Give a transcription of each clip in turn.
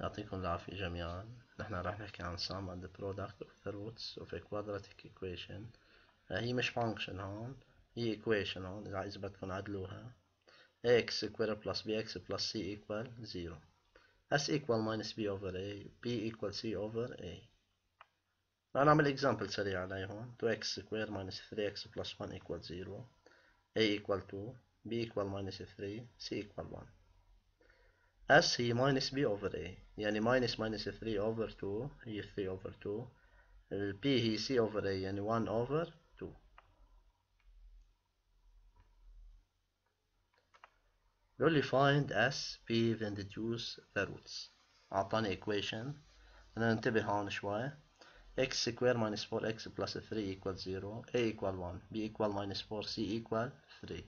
يعطيكم العافية جميعا نحن راح نحكي عن sum and the product of the roots of a quadratic equation هي مش function هون هي equation هون إذا عايز بدكم عدلوها x square plus bx plus c equal 0 s equal minus b over a b equal c over a رح نعمل example سريع علي هون 2x square minus 3x plus 1 equal 0 a equal 2 b equal minus 3 c equal 1 s هي minus b over a يعني minus minus 3 over 2 هي 3 over 2 ال P هي C over A يعني 1 over 2 بيقول لي find S P then deduce the roots أعطاني equation أنا انتبه هون شوية x square minus 4x plus 3 equals 0 a equal 1 b equal minus 4 c equal 3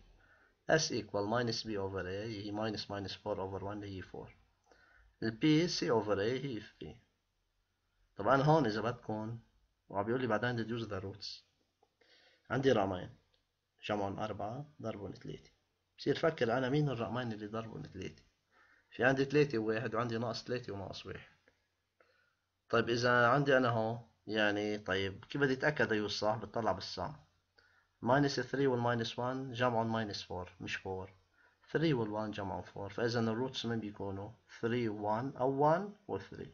s equal minus b over a هي minus minus 4 over 1 هي 4 البي سي اوفر اي هي اف بي طبعا هون اذا بدكم وعم بيقول لي بعدين ديوز ذا روتس عندي رقمين جمعهم أربعة ضربهم ثلاثة بصير فكر أنا مين الرقمين اللي ضربهم ثلاثة في عندي ثلاثة وواحد وعندي ناقص ثلاثة وناقص واحد طيب إذا عندي أنا هون يعني طيب كيف بدي أتأكد أيوه الصح بتطلع بالسام ماينس ثري والماينس وان جمعهم ماينس فور مش فور 3 وال1 جمع 4 فإذا الروتس من بيكونوا 3 1 أو 1 و 3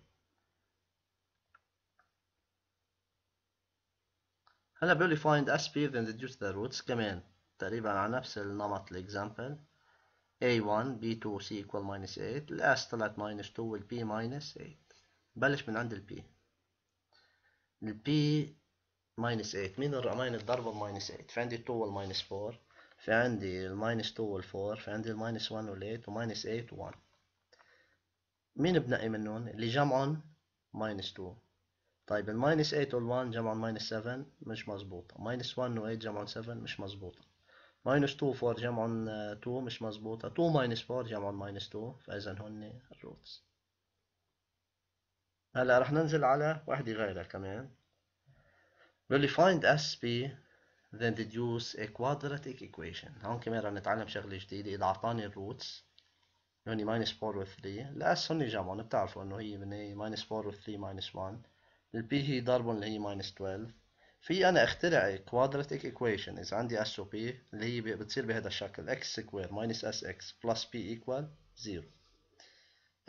هلا بيقول لي find SP then deduce the roots كمان تقريبا على نفس النمط الاكزامبل A1 B2 C equal minus 8 الاس طلعت minus 2 والp minus 8 بلش من عند البي البي minus 8 مين الرقمين الضربة minus 8 فعندي 2 وال minus 4 فعندي الماينس 2 والفور فعندي الماينس 1 وال8 وماينس 8 و1 مين بنقي منهم اللي جمعهم ماينس 2 طيب الماينس 8 وال1 جمعهم ماينس 7 مش مظبوطة ماينس 1 و8 جمعهم 7 مش مظبوطة ماينس 2 و 4 جمعهم 2 آه، مش مظبوطة 2 ماينس 4 جمعهم ماينس 2 فإذا هن الروتس هلا رح ننزل على وحدة غيرها كمان بيقول لي find s b then deduce a quadratic equation هون كمان رح نتعلم شغله جديده اذا اعطاني الروتس هوني ماينس 4 و 3 الاس هوني جمعهم بتعرفوا انه هي من هي ماينس 4 و 3 ماينس 1 البي هي ضربهم اللي هي ماينس 12 في انا اخترع quadratic equation اذا عندي S و P اللي هي بتصير بهذا الشكل x square minus sx plus p equal 0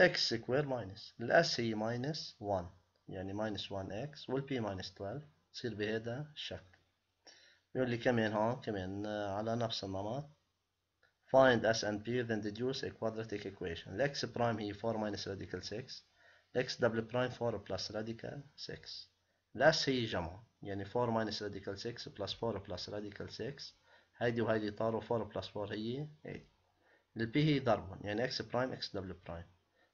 x square minus الاس هي ماينس 1 يعني ماينس 1x والبي ماينس 12 تصير بهذا الشكل يقول لي كمان هون كمان على نفس النمط find s and p then deduce a quadratic equation x prime هي 4 minus radical 6 x double prime 4 plus radical 6 less هي جمع يعني 4 minus radical 6 plus 4 plus radical 6 هيدي وهيدي طاروا 4 plus 4 هي 8 ال p هي ضربهم يعني x prime x double prime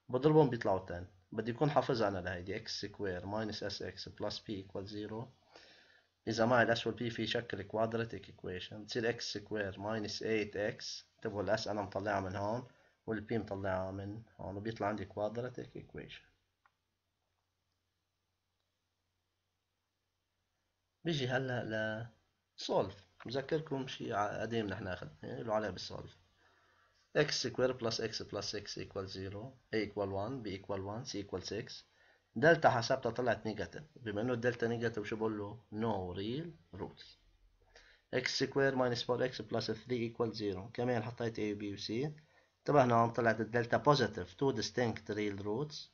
بضربهم بيطلعوا 10 بدي يكون حافظ انا لهيدي x square minus sx plus p equals 0 إذا مع الأس والبي في شكل كوادراتيك إكويشن تصير إكس سكوير ماينس 8 إكس انتبهوا الأس أنا مطلعها من هون والبي مطلعها من هون وبيطلع عندي كوادراتيك إكويشن بيجي هلا ل سولف بذكركم شيء قديم نحن أخذناه يعني له علاقة بالسولف x سكوير بلس x بلس x equals 0 a equal 1 b equal 1 c equal 6 دلتا حسبتها طلعت نيجاتيف بما انه الدلتا نيجاتيف شو بقول له نو ريل روتس اكس سكوير ماينس 4 اكس بلس 3 ايكوال 0 كمان حطيت اي وبي وسي انتبهنا هون طلعت الدلتا بوزيتيف تو ديستينكت ريل روتس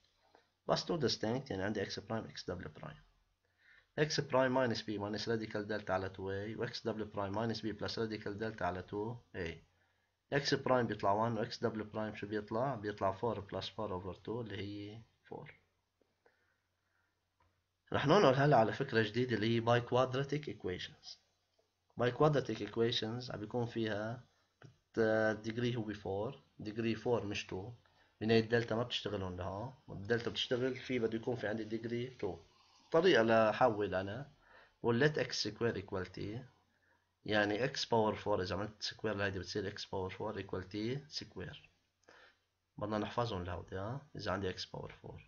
بس تو ديستينكت يعني عندي اكس برايم اكس دبل برايم اكس برايم ماينس بي ماينس راديكال دلتا على 2 اي واكس دبل برايم ماينس بي بلس راديكال دلتا على 2 اي اكس برايم بيطلع 1 واكس دبل برايم شو بيطلع بيطلع 4 بلس 4 اوفر 2 اللي هي 4 رح ننقل هلا على فكرة جديدة اللي هي باي كوادراتيك ايكويشنز باي كوادراتيك ايكويشنز عم بيكون فيها الديجري هو 4 ديجري 4 مش 2 بناء الدلتا ما بتشتغل هون لها الدلتا بتشتغل في بده يكون في عندي ديجري 2 طريقة لحول أنا بقول اكس سكوير ايكوال تي يعني اكس باور 4 إذا عملت سكوير لهيدي بتصير اكس باور 4 ايكوال تي سكوير بدنا نحفظهم لهودي إذا عندي اكس باور 4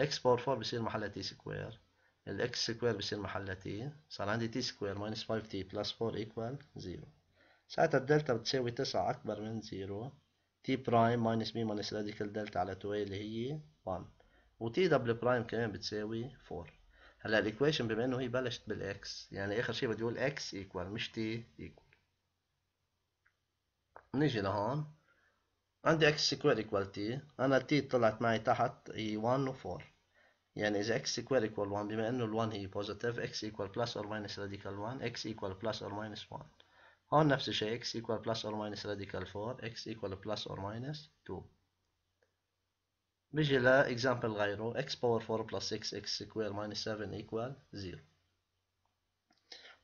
اكس باور 4 بصير محلها تي سكوير الاكس سكوير بصير محلها تي صار عندي تي سكوير ماينس 5 تي بلس 4 ايكوال 0 ساعتها الدلتا بتساوي 9 اكبر من 0 تي برايم ماينس بي ماينس راديكال دلتا على 2 اللي هي 1 وتي دبل برايم كمان بتساوي 4 هلا الايكويشن بما انه هي بلشت بالاكس يعني اخر شيء بدي اقول اكس ايكوال مش تي ايكوال نيجي لهون عندي اكس سكوير ايكوال تي انا تي طلعت معي تحت هي 1 و 4 يعني إذا x equal equal 1 بما إنه ال 1 هي positive x equal plus or minus radical 1 x equal plus or minus 1 هون نفس الشيء x equal plus or minus radical 4 x equal plus or minus 2 بيجي لا example غيره x power 4 plus 6 x square minus 7 equal 0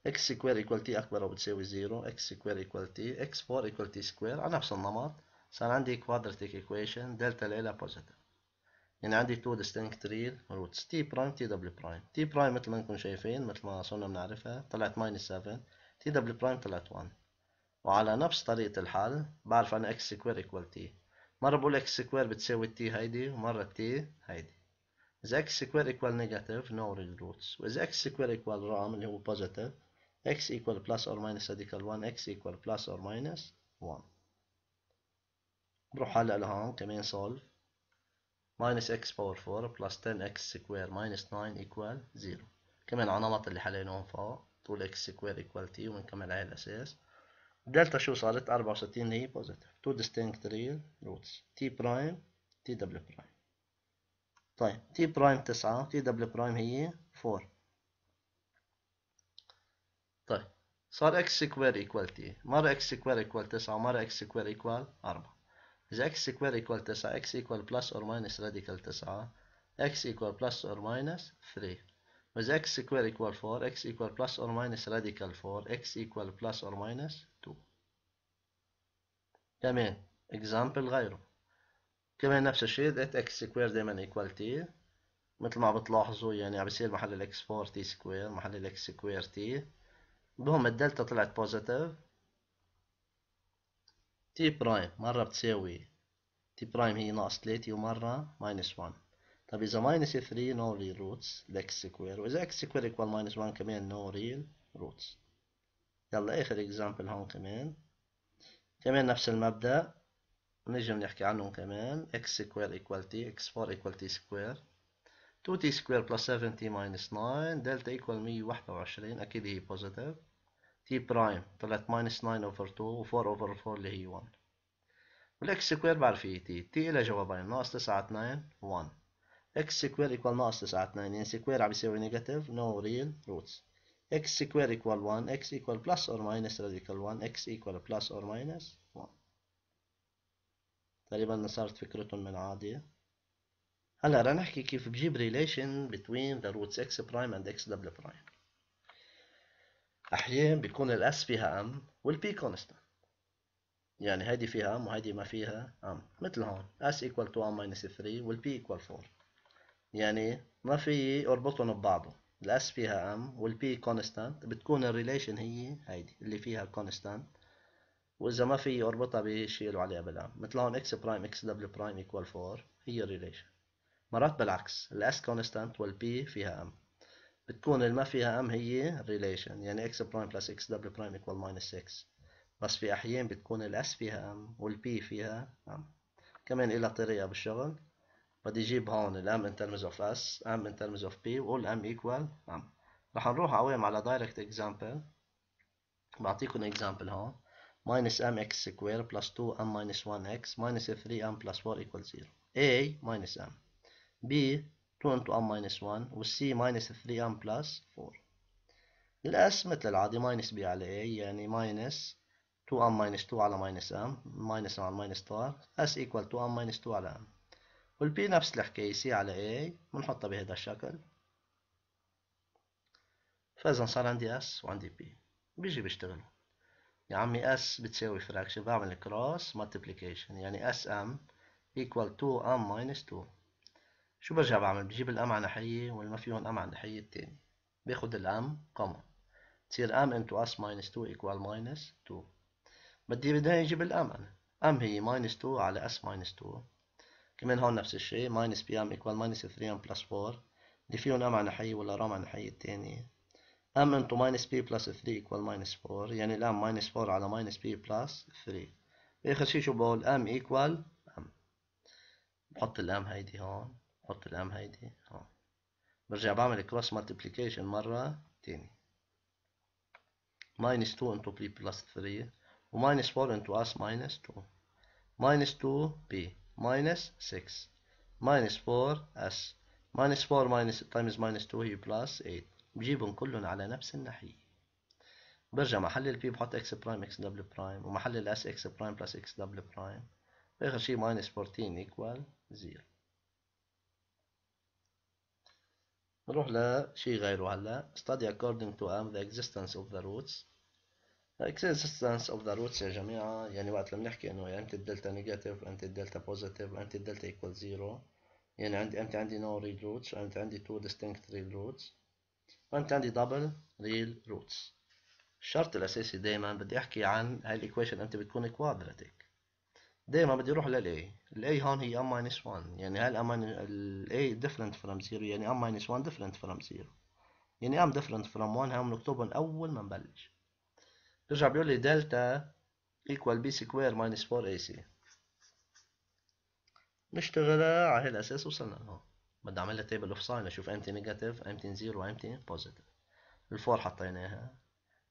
x square equal t أكبر أو بتساوي 0 x square equal t x 4 equal t square على نفس النمط صار عندي quadratic equation دلتا العلا positive يعني عندي تو ديستينكت ريل روتس تي برايم تي دبليو برايم تي برايم مثل ما نكون شايفين مثل ما صرنا بنعرفها طلعت ماينس سفن تي دبليو برايم طلعت 1 وعلى نفس طريقة الحل بعرف انا اكس سكوير ايكوال تي مرة بقول اكس سكوير بتساوي تي هيدي ومرة تي هيدي اذا اكس سكوير ايكوال نيجاتيف نو ريل روتس واذا اكس سكوير ايكوال رام اللي هو بوزيتيف اكس ايكوال بلس اور ماينس راديكال 1 اكس ايكوال بلس اور ماينس 1 بروح هلا لهون كمان سولف minus x باور 4 plus 10x square minus 9 equal 0 كمان على اللي حليناهم فوق طول x square equal t كمان على الأساس دلتا شو صارت 64 هي بوزيتيف two distinct real roots t برايم t double برايم طيب t برايم 9 t double برايم هي 4 طيب صار x square equal t مرة x square equal 9 ومرة x square equal 4 إذا x سكوير يكوال تسعة x يكوال بلس أور ماينس راديكال تسعة x يكوال بلس أور ماينس ثري وإذا x سكوير يكوال فور x يكوال بلس أور ماينس راديكال فور x يكوال بلس أور ماينس تو كمان إكزامبل غيره كمان نفس الشيء ذات x سكوير دائما يكوال تي مثل ما بتلاحظوا يعني عم بيصير محل الاكس 4 تي سكوير محل الاكس سكوير تي بهم الدلتا طلعت بوزيتيف تي برايم مرة بتساوي تي برايم هي ناقص ثلاثة ومرة ماينس وان طب إذا ماينس ثري نو ريل روتس لإكس سكوير وإذا إكس سكوير إيكوال ماينس وان كمان نو ريل روتس يلا آخر إكزامبل هون كمان كمان نفس المبدأ نجي نحكي عنهم كمان إكس سكوير إيكوال تي إكس فور إيكوال تي سكوير 2t سكوير بلس 7t ماينس 9 دلتا ايكوال 121 اكيد هي بوزيتيف تي برايم طلعت ماينس 9 اوفر 2 و 4 اوفر 4 اللي هي 1 والاكس سكوير بعرف هي تي تي لها جوابين ناقص 9 2 1 اكس سكوير ايكوال ناقص 9 2 يعني سكوير عم يساوي نيجاتيف نو ريل روتس اكس سكوير ايكوال 1 اكس ايكوال بلس اور ماينس راديكال 1 اكس ايكوال بلس اور ماينس 1 تقريبا صارت فكرتهم من عادية هلا رح نحكي كيف بجيب ريليشن بين ذا روتس اكس برايم اند اكس دبل برايم أحيان بيكون الأس فيها أم والبي كونستانت يعني هيدي فيها أم وهيدي ما فيها أم مثل هون اس ايكوال تو ام ماينس 3 والبي ايكوال 4 يعني ما في أربطهم ببعضهم الأس فيها أم والبي كونستانت بتكون الريليشن هي هيدي اللي فيها كونستانت وإذا ما في أربطها بيشيلوا عليها بالأم مثل هون اكس برايم اكس دبليو برايم ايكوال 4 هي الريليشن مرات بالعكس الأس كونستانت والبي فيها أم بتكون اللي ما فيها ام هي الريليشن يعني اكس برايم بلس اكس دبليو برايم ايكوال ماينس اكس بس في احيان بتكون الاس فيها ام والبي فيها ام كمان إلها طريقة بالشغل بدي اجيب هون الام ان ترمز اوف اس ام ان ترمز اوف بي وقول ام ايكوال ام رح نروح عوام على دايركت اكزامبل بعطيكم اكزامبل هون ماينس ام اكس سكوير بلس 2 ام ماينس 1 اكس ماينس 3 ام بلس 4 ايكوال 0 a ماينس ام b 2 into m minus 1 والسي minus 3m plus 4 الاس مثل العادي minus b على a يعني minus 2m minus 2 على minus m minus m على minus طار s equal to m minus 2 على m والبي نفس الحكاية c على a بنحطها بهذا الشكل فإذا صار عندي s وعندي b بيجي بيشتغل يا عمي s بتساوي fraction بعمل cross multiplication يعني sm equal to m minus 2 شو برجع بعمل بجيب الام على ناحية واللي ما فيهم ام على ناحية التانية باخد الام كومن تصير ام انتو اس ماينس 2 ايكوال ماينس 2 بدي بداية اجيب الام انا ام هي ماينس 2 على اس ماينس 2 كمان هون نفس الشيء ماينس بي ام ايكوال ماينس 3 ام بلس 4 اللي فيهم ام على ناحية ولا رام على ناحية التانية ام انتو ماينس بي بلس 3 ايكوال ماينس 4 يعني الام ماينس 4 على ماينس بي بلس 3 باخر شيء شو بقول ام ايكوال ام بحط الام هيدي هون حط الام هيدي هون آه. برجع بعمل كروس مالتيبليكيشن مرة تاني ماينس 2 انتو بي بلس 3 وماينس 4 انتو اس ماينس 2 ماينس 2 بي ماينس 6 ماينس 4 اس ماينس 4 ماينس تايمز ماينس 2 هي بلس 8 بجيبهم كلهم على نفس الناحية برجع محل البي بحط اكس برايم اكس دبل برايم ومحل الاس اكس برايم بلس اكس دبل برايم اخر شي ماينس 14 ايكوال 0 نروح لشيء غيره هلا study according to am um, the existence of the roots the existence of the roots يا جماعة يعني وقت لما نحكي انه انت الدلتا نيجاتيف انت الدلتا بوزيتيف انت الدلتا ايكوال زيرو يعني عندي انت عندي no real roots انت عندي two distinct real roots وانت عندي double real roots الشرط الاساسي دايما بدي احكي عن هاي الايكويشن انت بتكون كوادراتيك دائما بدي اروح للاي الاي هون هي ام ماينس 1 يعني هل ام الاي ديفرنت فروم 0 يعني ام ماينس 1 ديفرنت فروم 0 يعني ام ديفرنت فروم 1 هم نكتبهم اول ما نبلش بيرجع بيقول لي دلتا ايكوال بي سكوير ماينس 4 اي سي نشتغل على هالاساس وصلنا لهون بدي اعمل لها تيبل اوف ساين اشوف امتى نيجاتيف امتى زيرو امتي بوزيتيف الفور حطيناها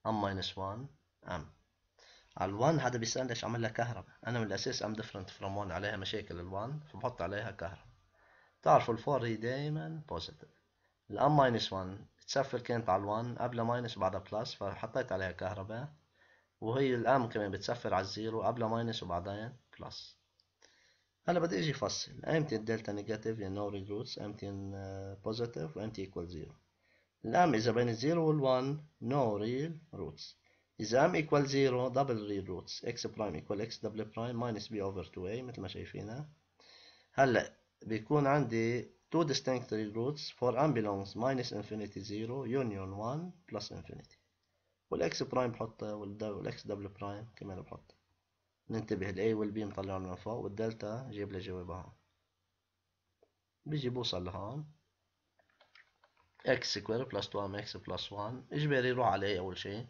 ام ماينس 1 ام علي الوان ال1 بيسألني ليش عمل لها كهرباء انا من الاساس ام ديفرنت فروم 1 عليها مشاكل الوان فبحط عليها كهرباء تعرفوا الفور هي دايما بوزيتيف الام ماينس 1 بتسفر كانت علي الوان قبل ماينس بعدها بلس فحطيت عليها كهرباء وهي الام كمان بتسفر على الزيرو قبل ماينس وبعدين بلس هلا بدي اجي افصل امتى الدلتا نيجاتيف يعني نو ريجروتس امتى بوزيتيف وامتى ايكوال زيرو الام اذا بين الزيرو والوان نو ريل روتس إذا m equal 0 double real roots x prime equal x double prime minus b over 2a مثل ما شايفينها هلا بيكون عندي two distinct real roots for m belongs minus infinity 0 union 1 plus infinity والاكس prime بحطها والاكس double prime كمان بحطها ننتبه ال a وال b مطلعهم من فوق والدلتا جيب لها جوابها هون بيجي بوصل لهون x square plus 2 ام x plus 1 اجباري روح على a اول شيء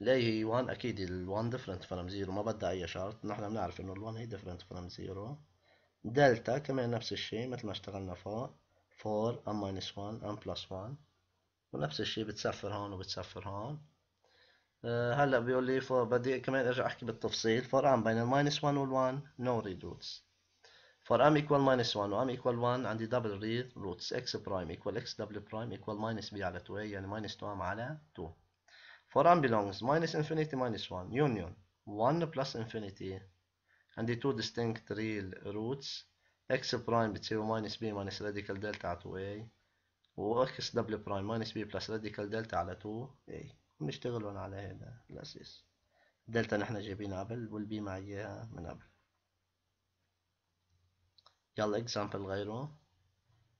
لا هي 1 اكيد ال1 different from 0 ما بدها اي شرط نحن بنعرف انه ال1 هي different from 0 دلتا كمان نفس الشيء مثل ما اشتغلنا فوق 4 ام minus 1 ام plus 1 ونفس الشيء بتسفر هون وبتسفر هون أه هلا بيقول لي فور بدي كمان ارجع احكي بالتفصيل فور ام بين الماينس 1 وال1 نو ريد روتس فور ام ايكوال ماينس 1 وام ايكوال 1 عندي دبل ريد روتس اكس برايم ايكوال اكس دبل برايم ايكوال ماينس بي على 2 يعني ماينس 2 ام على 2 For n belongs minus infinity minus 1 union 1 plus infinity and the two distinct real roots x prime بتساوي minus b minus radical delta على 2a و x double prime minus b plus radical delta على 2a ونشتغل على هذا الأساس الدلتا نحن جايبينها قبل والبي معياها من قبل يلا example غيره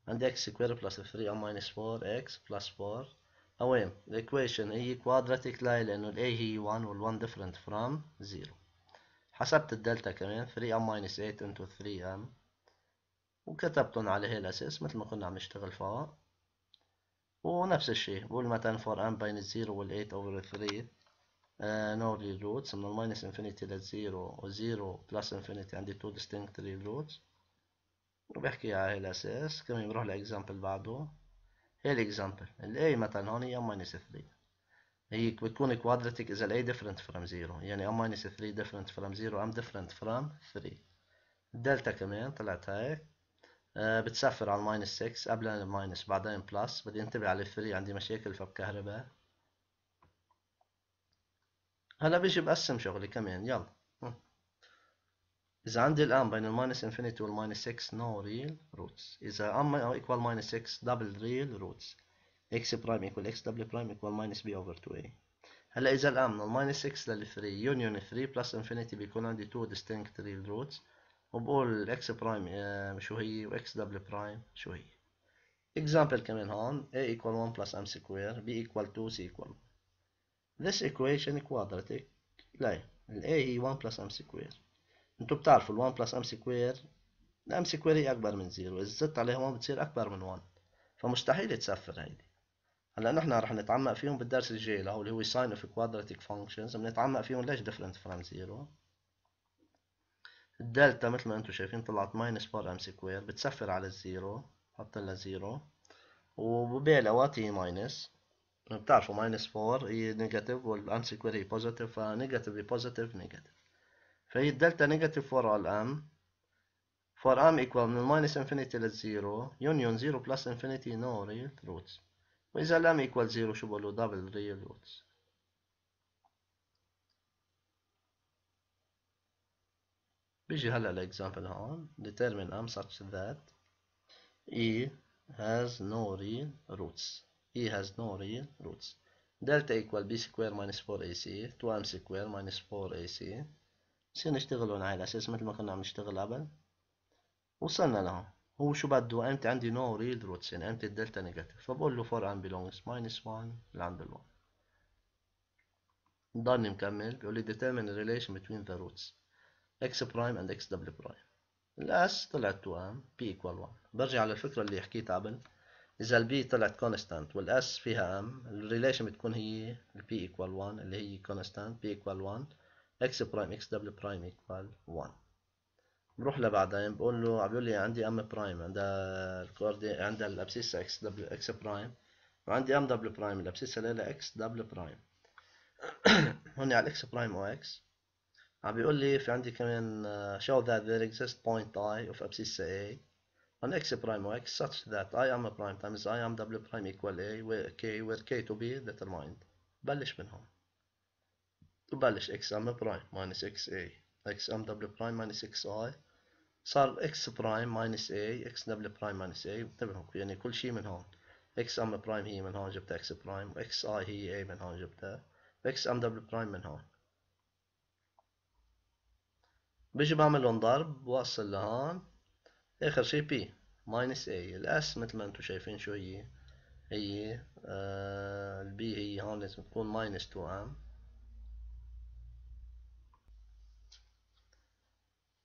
عندي x square plus 3 minus 4x plus 4 أوين the equation هي quadratic line لأنه ال a هي 1 وال 1 different from 0 حسبت الدلتا كمان 3m minus 8 into 3m وكتبتهم على هي الأساس مثل ما كنا عم نشتغل فوق ونفس الشيء بقول مثلا 4m بين 0 وال 8 over 3 نورلي روتس من الماينس انفينيتي للزيرو وزيرو بلس انفينيتي عندي تو distinct ريل roots وبحكي على هي الأساس كمان بروح لإكزامبل بعده هي الاكزامبل ال a مثلا هون هي ماينس 3 هي بتكون كوادراتيك اذا ال a different from 0 يعني ام ماينس 3 different from 0 ام different from 3 الدلتا كمان طلعت هيك أه بتسافر على الماينس 6 قبل الماينس بعدين بلس بدي انتبه على 3 عندي مشاكل فبكهرباء هلا بيجي بقسم شغلي كمان يلا إذا عندي الآن بين الماينس إنفينيتي والماينس إكس نو ريل روتس إذا أما إيكوال ماينس إكس دبل ريل روتس إكس برايم إيكوال إكس دبل برايم إيكوال ماينس بي أوفر تو أي هلا إذا الآن من الماينس إكس للثري يونيون ثري بلس إنفينيتي بيكون عندي تو ديستينكت ريل روتس وبقول إكس آه، برايم شو هي وإكس دبل برايم شو هي إكزامبل كمان هون أي إيكوال 1 بلس إم سكوير بي إيكوال تو سي إيكوال 1 This equation quadratic لا الـ A هي 1 بلس إم سكوير انتو بتعرفوا الوان بلس ام سكوير الام سكوير هي اكبر من زيرو اذا زدت عليها 1 بتصير اكبر من 1 فمستحيل تسفر هيدي هلا نحن رح نتعمق فيهم بالدرس الجاي لهو اللي هو ساين اوف كوادراتيك فانكشنز بنتعمق فيهم ليش ديفرنت فرام زيرو الدلتا مثل ما انتم شايفين طلعت ماينس 4 ام سكوير بتسفر على الزيرو حط لها زيرو وببيع هي ماينس بتعرفوا ماينس 4 هي نيجاتيف والام سكوير هي بوزيتيف فنيجاتيف هي بوزيتيف نيجاتيف فهي الدلتا نيجاتيف فور ال ام فور ام ايكوال من الماينس انفينيتي للزيرو يونيون زيرو بلس انفينيتي نو ريل روتس وإذا الام ايكوال زيرو شو بقول له دبل ريل روتس بيجي هلا الاكزامبل هون determine ام such that e has no real roots e has no real roots delta equal b square minus 4ac 2m square minus 4ac بصير نشتغل هنا على الاساس مثل ما كنا عم نشتغل قبل وصلنا لهون هو شو بده امتى عندي نو ريل روتس يعني امتى الدلتا نيجاتيف فبقول له فور ان ماينس 1 لعند ال1 ضلني مكمل بيقول لي determine ريليشن relation between the roots برايم اند اكس دبل برايم الاس طلعت 2 بي ايكوال 1 برجع على الفكرة اللي حكيت قبل إذا البي طلعت كونستانت والاس فيها ام الريليشن بتكون هي البي ايكوال 1 اللي هي كونستانت بي ايكوال 1 اكس برايم اكس دبل برايم ايكوال 1 بنروح لبعدين بقول له عم بيقول لي عندي ام برايم عند الكورد عند الابسيس اكس دبل اكس برايم وعندي ام دبل برايم الابسيس لها اكس دبل برايم هون على الاكس برايم او اكس عم بيقول لي في عندي كمان آه، show that there exists point i of abscissa a on x prime or x such that i am prime times i am double prime equal a where k where k to be determined بلش من هون ببلش اكس ام برايم ماينس اكس اي اكس ام دبل برايم ماينس اكس اي صار اكس برايم ماينس اي اكس دبل برايم ماينس اي انتبهوا يعني كل شيء من هون اكس ام برايم هي من هون جبتها اكس برايم واكس اي هي اي من هون جبتها واكس ام دبل برايم من هون بيجي بعمل لهم ضرب بوصل لهون اخر شيء بي ماينس اي الاس مثل ما انتم شايفين شو هي هي آه البي هي هون لازم تكون ماينس 2 ام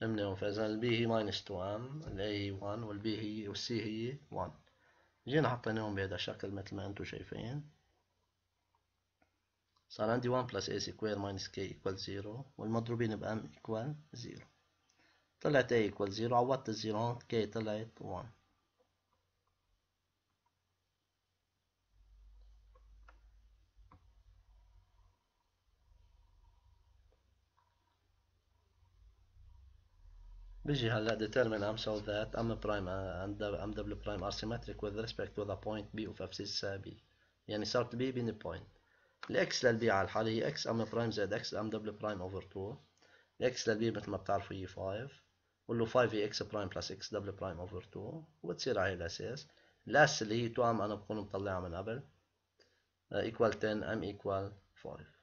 فهمنا فاذا البي هي ماينس 2 الاي هي 1 والبي هي والسي هي 1 جينا حطيناهم بهذا الشكل مثل ما انتم شايفين صار عندي 1 بلس اي سكوير ماينس كي ايكوال 0 والمضروبين بام ايكوال زيرو 0 طلعت اي ايكوال 0 عوضت الزيرو هون كي طلعت 1 بيجي هلا determine I'm so that I'm prime and I'm double prime are symmetric with respect to the point B of axis B يعني صارت B بين point الإكس للبي على الحالة هي إكس أم برايم زائد إكس أم دبل برايم أوفر 2 الإكس للبي مثل ما بتعرفوا هي 5 قول له 5 هي إكس برايم بلس إكس دبل برايم أوفر 2 وبتصير على الأساس الأس اللي هي 2 أم أنا بكون مطلعها من قبل equal 10 أم equal 5